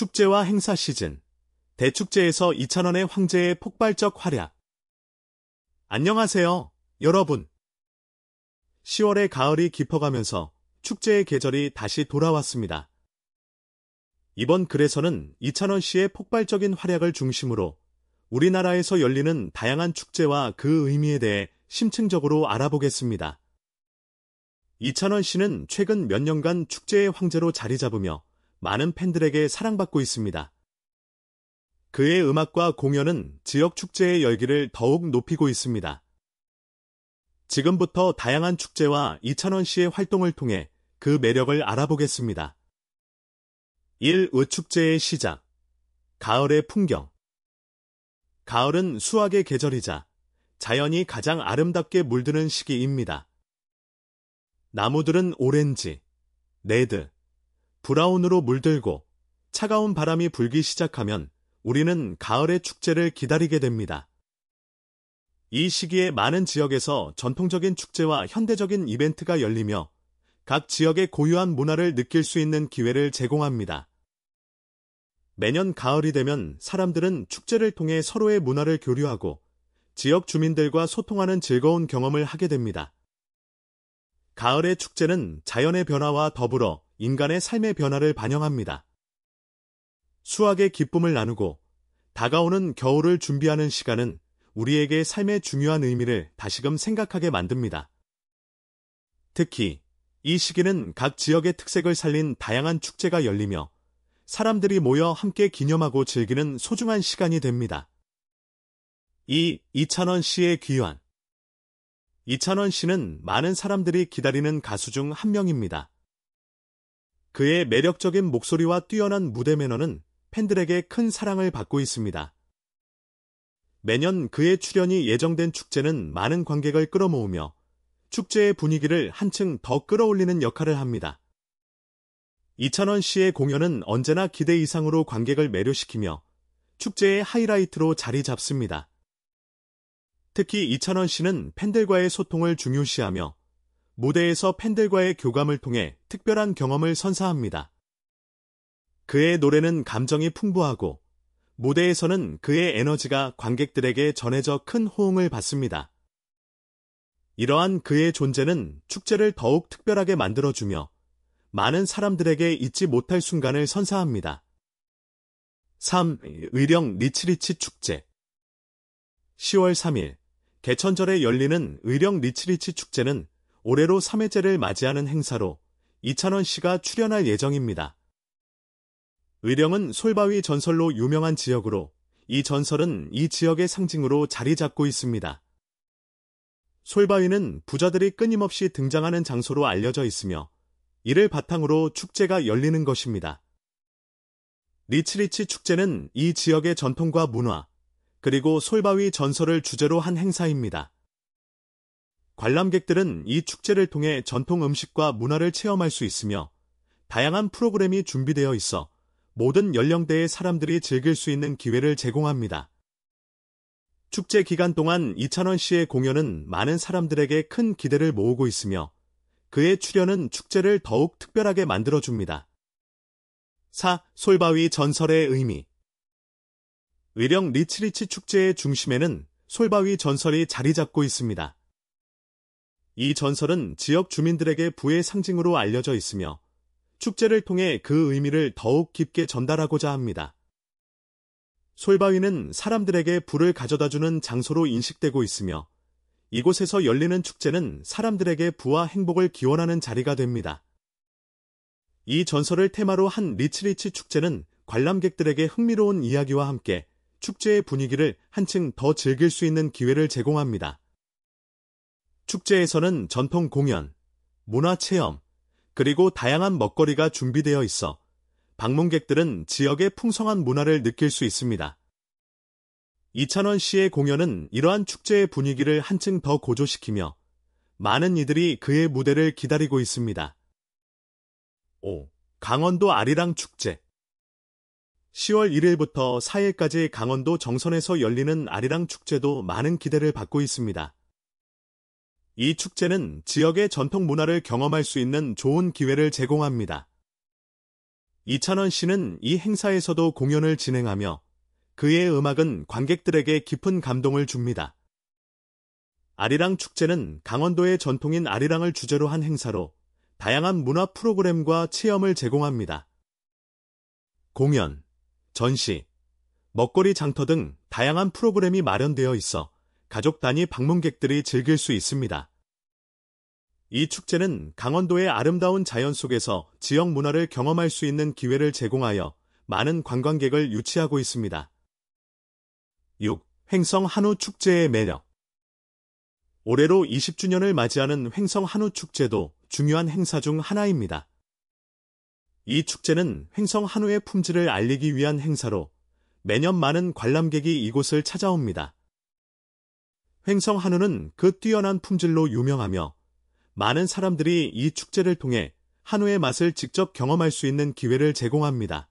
축제와 행사 시즌. 대축제에서 이찬원의 황제의 폭발적 활약. 안녕하세요, 여러분. 10월의 가을이 깊어가면서 축제의 계절이 다시 돌아왔습니다. 이번 글에서는 이찬원 씨의 폭발적인 활약을 중심으로 우리나라에서 열리는 다양한 축제와 그 의미에 대해 심층적으로 알아보겠습니다. 이찬원 씨는 최근 몇 년간 축제의 황제로 자리 잡으며 많은 팬들에게 사랑받고 있습니다. 그의 음악과 공연은 지역 축제의 열기를 더욱 높이고 있습니다. 지금부터 다양한 축제와 이찬원 씨의 활동을 통해 그 매력을 알아보겠습니다. 1. 의축제의 시작 가을의 풍경 가을은 수확의 계절이자 자연이 가장 아름답게 물드는 시기입니다. 나무들은 오렌지, 레드, 브라운으로 물들고 차가운 바람이 불기 시작하면 우리는 가을의 축제를 기다리게 됩니다. 이 시기에 많은 지역에서 전통적인 축제와 현대적인 이벤트가 열리며 각 지역의 고유한 문화를 느낄 수 있는 기회를 제공합니다. 매년 가을이 되면 사람들은 축제를 통해 서로의 문화를 교류하고 지역 주민들과 소통하는 즐거운 경험을 하게 됩니다. 가을의 축제는 자연의 변화와 더불어 인간의 삶의 변화를 반영합니다. 수학의 기쁨을 나누고 다가오는 겨울을 준비하는 시간은 우리에게 삶의 중요한 의미를 다시금 생각하게 만듭니다. 특히 이 시기는 각 지역의 특색을 살린 다양한 축제가 열리며 사람들이 모여 함께 기념하고 즐기는 소중한 시간이 됩니다. 이 이찬원 씨의 귀환 이찬원 씨는 많은 사람들이 기다리는 가수 중 한 명입니다. 그의 매력적인 목소리와 뛰어난 무대 매너는 팬들에게 큰 사랑을 받고 있습니다. 매년 그의 출연이 예정된 축제는 많은 관객을 끌어모으며 축제의 분위기를 한층 더 끌어올리는 역할을 합니다. 이찬원 씨의 공연은 언제나 기대 이상으로 관객을 매료시키며 축제의 하이라이트로 자리 잡습니다. 특히 이찬원 씨는 팬들과의 소통을 중요시하며 무대에서 팬들과의 교감을 통해 특별한 경험을 선사합니다. 그의 노래는 감정이 풍부하고 무대에서는 그의 에너지가 관객들에게 전해져 큰 호응을 받습니다. 이러한 그의 존재는 축제를 더욱 특별하게 만들어주며 많은 사람들에게 잊지 못할 순간을 선사합니다. 3. 의령 리치리치 축제 10월 3일 개천절에 열리는 의령 리치리치 축제는 올해로 3회째를 맞이하는 행사로 이찬원 씨가 출연할 예정입니다. 의령은 솔바위 전설로 유명한 지역으로 이 전설은 이 지역의 상징으로 자리 잡고 있습니다. 솔바위는 부자들이 끊임없이 등장하는 장소로 알려져 있으며 이를 바탕으로 축제가 열리는 것입니다. 리치리치 축제는 이 지역의 전통과 문화, 그리고 솔바위 전설을 주제로 한 행사입니다. 관람객들은 이 축제를 통해 전통 음식과 문화를 체험할 수 있으며 다양한 프로그램이 준비되어 있어 모든 연령대의 사람들이 즐길 수 있는 기회를 제공합니다. 축제 기간 동안 이찬원 씨의 공연은 많은 사람들에게 큰 기대를 모으고 있으며 그의 출연은 축제를 더욱 특별하게 만들어줍니다. 4. 솔바위 전설의 의미 의령 리치리치 축제의 중심에는 솔바위 전설이 자리 잡고 있습니다. 이 전설은 지역 주민들에게 부의 상징으로 알려져 있으며 축제를 통해 그 의미를 더욱 깊게 전달하고자 합니다. 솔바위는 사람들에게 부를 가져다주는 장소로 인식되고 있으며 이곳에서 열리는 축제는 사람들에게 부와 행복을 기원하는 자리가 됩니다. 이 전설을 테마로 한 리치리치 축제는 관람객들에게 흥미로운 이야기와 함께 축제의 분위기를 한층 더 즐길 수 있는 기회를 제공합니다. 축제에서는 전통 공연, 문화 체험, 그리고 다양한 먹거리가 준비되어 있어 방문객들은 지역의 풍성한 문화를 느낄 수 있습니다. 이찬원 씨의 공연은 이러한 축제의 분위기를 한층 더 고조시키며 많은 이들이 그의 무대를 기다리고 있습니다. 5. 강원도 아리랑 축제 10월 1일부터 4일까지 강원도 정선에서 열리는 아리랑 축제도 많은 기대를 받고 있습니다. 이 축제는 지역의 전통 문화를 경험할 수 있는 좋은 기회를 제공합니다. 이찬원 씨는 이 행사에서도 공연을 진행하며 그의 음악은 관객들에게 깊은 감동을 줍니다. 아리랑 축제는 강원도의 전통인 아리랑을 주제로 한 행사로 다양한 문화 프로그램과 체험을 제공합니다. 공연, 전시, 먹거리 장터 등 다양한 프로그램이 마련되어 있어 가족 단위 방문객들이 즐길 수 있습니다. 이 축제는 강원도의 아름다운 자연 속에서 지역 문화를 경험할 수 있는 기회를 제공하여 많은 관광객을 유치하고 있습니다. 6. 횡성 한우 축제의 매력 올해로 20주년을 맞이하는 횡성 한우 축제도 중요한 행사 중 하나입니다. 이 축제는 횡성 한우의 품질을 알리기 위한 행사로 매년 많은 관람객이 이곳을 찾아옵니다. 횡성 한우는 그 뛰어난 품질로 유명하며 많은 사람들이 이 축제를 통해 한우의 맛을 직접 경험할 수 있는 기회를 제공합니다.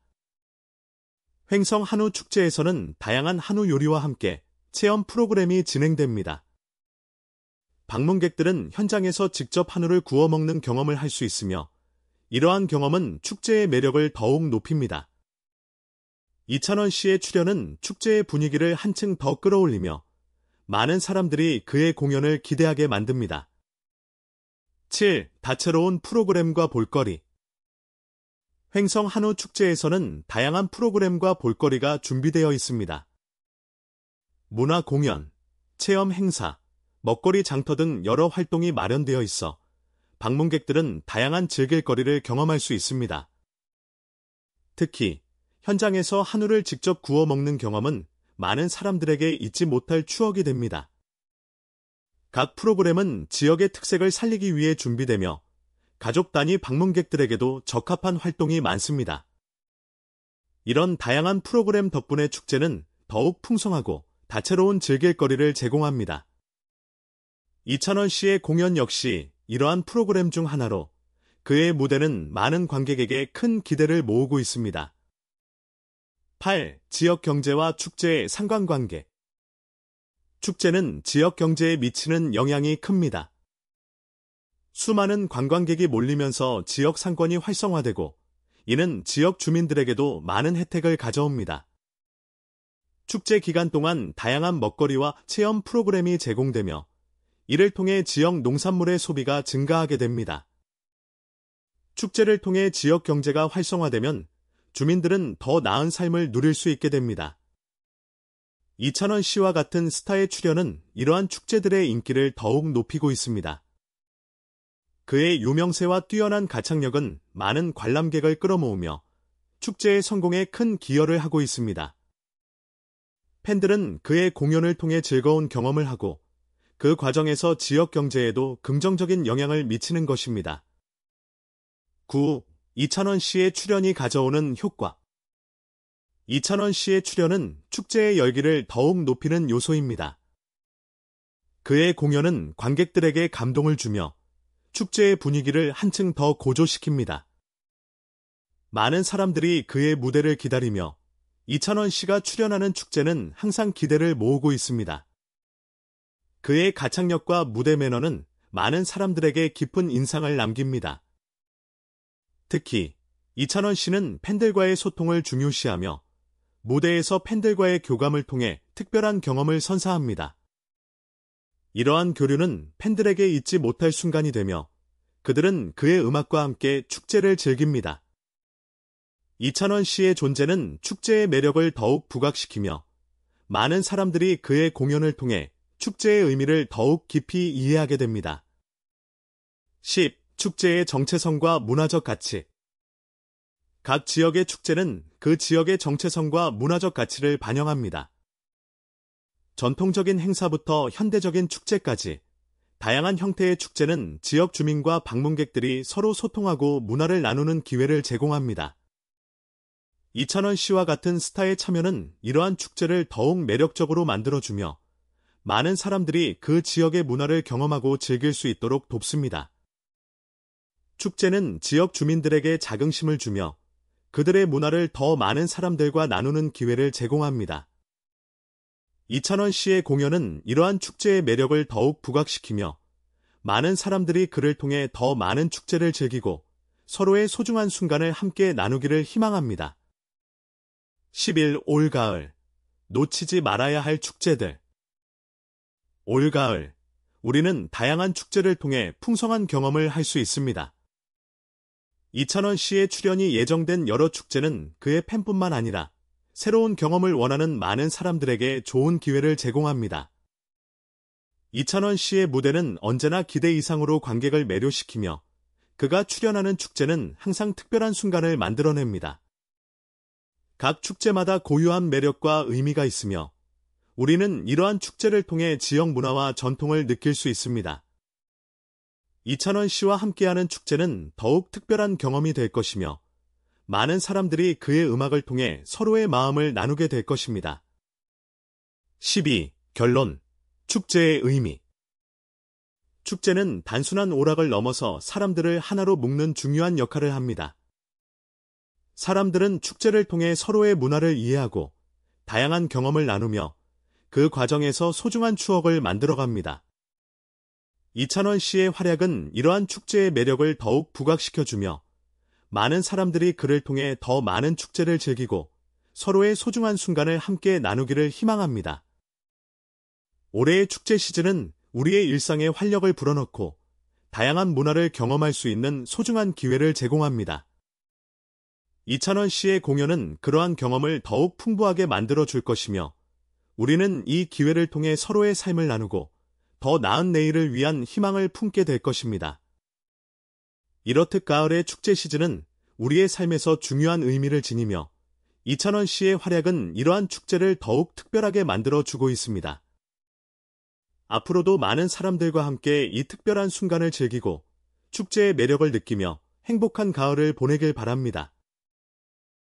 횡성 한우 축제에서는 다양한 한우 요리와 함께 체험 프로그램이 진행됩니다. 방문객들은 현장에서 직접 한우를 구워 먹는 경험을 할 수 있으며 이러한 경험은 축제의 매력을 더욱 높입니다. 이찬원 씨의 출연은 축제의 분위기를 한층 더 끌어올리며 많은 사람들이 그의 공연을 기대하게 만듭니다. 7. 다채로운 프로그램과 볼거리 횡성 한우 축제에서는 다양한 프로그램과 볼거리가 준비되어 있습니다. 문화 공연, 체험 행사, 먹거리 장터 등 여러 활동이 마련되어 있어 방문객들은 다양한 즐길거리를 경험할 수 있습니다. 특히 현장에서 한우를 직접 구워 먹는 경험은 많은 사람들에게 잊지 못할 추억이 됩니다. 각 프로그램은 지역의 특색을 살리기 위해 준비되며 가족 단위 방문객들에게도 적합한 활동이 많습니다. 이런 다양한 프로그램 덕분에 축제는 더욱 풍성하고 다채로운 즐길거리를 제공합니다. 이찬원 씨의 공연 역시 이러한 프로그램 중 하나로 그의 무대는 많은 관객에게 큰 기대를 모으고 있습니다. 8. 지역 경제와 축제의 상관관계 축제는 지역 경제에 미치는 영향이 큽니다. 수많은 관광객이 몰리면서 지역 상권이 활성화되고 이는 지역 주민들에게도 많은 혜택을 가져옵니다. 축제 기간 동안 다양한 먹거리와 체험 프로그램이 제공되며 이를 통해 지역 농산물의 소비가 증가하게 됩니다. 축제를 통해 지역 경제가 활성화되면 주민들은 더 나은 삶을 누릴 수 있게 됩니다. 이찬원 씨와 같은 스타의 출연은 이러한 축제들의 인기를 더욱 높이고 있습니다. 그의 유명세와 뛰어난 가창력은 많은 관람객을 끌어모으며 축제의 성공에 큰 기여를 하고 있습니다. 팬들은 그의 공연을 통해 즐거운 경험을 하고 그 과정에서 지역 경제에도 긍정적인 영향을 미치는 것입니다. 9. 이찬원 씨의 출연이 가져오는 효과 이찬원 씨의 출연은 축제의 열기를 더욱 높이는 요소입니다. 그의 공연은 관객들에게 감동을 주며 축제의 분위기를 한층 더 고조시킵니다. 많은 사람들이 그의 무대를 기다리며 이찬원 씨가 출연하는 축제는 항상 기대를 모으고 있습니다. 그의 가창력과 무대 매너는 많은 사람들에게 깊은 인상을 남깁니다. 특히 이찬원 씨는 팬들과의 소통을 중요시하며 무대에서 팬들과의 교감을 통해 특별한 경험을 선사합니다. 이러한 교류는 팬들에게 잊지 못할 순간이 되며 그들은 그의 음악과 함께 축제를 즐깁니다. 이찬원 씨의 존재는 축제의 매력을 더욱 부각시키며 많은 사람들이 그의 공연을 통해 축제의 의미를 더욱 깊이 이해하게 됩니다. 10. 축제의 정체성과 문화적 가치 각 지역의 축제는 그 지역의 정체성과 문화적 가치를 반영합니다. 전통적인 행사부터 현대적인 축제까지 다양한 형태의 축제는 지역 주민과 방문객들이 서로 소통하고 문화를 나누는 기회를 제공합니다. 이찬원 씨와 같은 스타의 참여는 이러한 축제를 더욱 매력적으로 만들어주며 많은 사람들이 그 지역의 문화를 경험하고 즐길 수 있도록 돕습니다. 축제는 지역 주민들에게 자긍심을 주며 그들의 문화를 더 많은 사람들과 나누는 기회를 제공합니다. 이찬원 씨의 공연은 이러한 축제의 매력을 더욱 부각시키며 많은 사람들이 그를 통해 더 많은 축제를 즐기고 서로의 소중한 순간을 함께 나누기를 희망합니다. 1 1 올가을 놓치지 말아야 할 축제들 올가을 우리는 다양한 축제를 통해 풍성한 경험을 할 수 있습니다. 이찬원 씨의 출연이 예정된 여러 축제는 그의 팬뿐만 아니라 새로운 경험을 원하는 많은 사람들에게 좋은 기회를 제공합니다. 이찬원 씨의 무대는 언제나 기대 이상으로 관객을 매료시키며 그가 출연하는 축제는 항상 특별한 순간을 만들어냅니다. 각 축제마다 고유한 매력과 의미가 있으며 우리는 이러한 축제를 통해 지역 문화와 전통을 느낄 수 있습니다. 이찬원 씨와 함께하는 축제는 더욱 특별한 경험이 될 것이며 많은 사람들이 그의 음악을 통해 서로의 마음을 나누게 될 것입니다. 12. 결론 축제의 의미 축제는 단순한 오락을 넘어서 사람들을 하나로 묶는 중요한 역할을 합니다. 사람들은 축제를 통해 서로의 문화를 이해하고 다양한 경험을 나누며 그 과정에서 소중한 추억을 만들어갑니다. 이찬원 씨의 활약은 이러한 축제의 매력을 더욱 부각시켜주며 많은 사람들이 그를 통해 더 많은 축제를 즐기고 서로의 소중한 순간을 함께 나누기를 희망합니다. 올해의 축제 시즌은 우리의 일상에 활력을 불어넣고 다양한 문화를 경험할 수 있는 소중한 기회를 제공합니다. 이찬원 씨의 공연은 그러한 경험을 더욱 풍부하게 만들어 줄 것이며 우리는 이 기회를 통해 서로의 삶을 나누고 더 나은 내일을 위한 희망을 품게 될 것입니다. 이렇듯 가을의 축제 시즌은 우리의 삶에서 중요한 의미를 지니며 이찬원 씨의 활약은 이러한 축제를 더욱 특별하게 만들어주고 있습니다. 앞으로도 많은 사람들과 함께 이 특별한 순간을 즐기고 축제의 매력을 느끼며 행복한 가을을 보내길 바랍니다.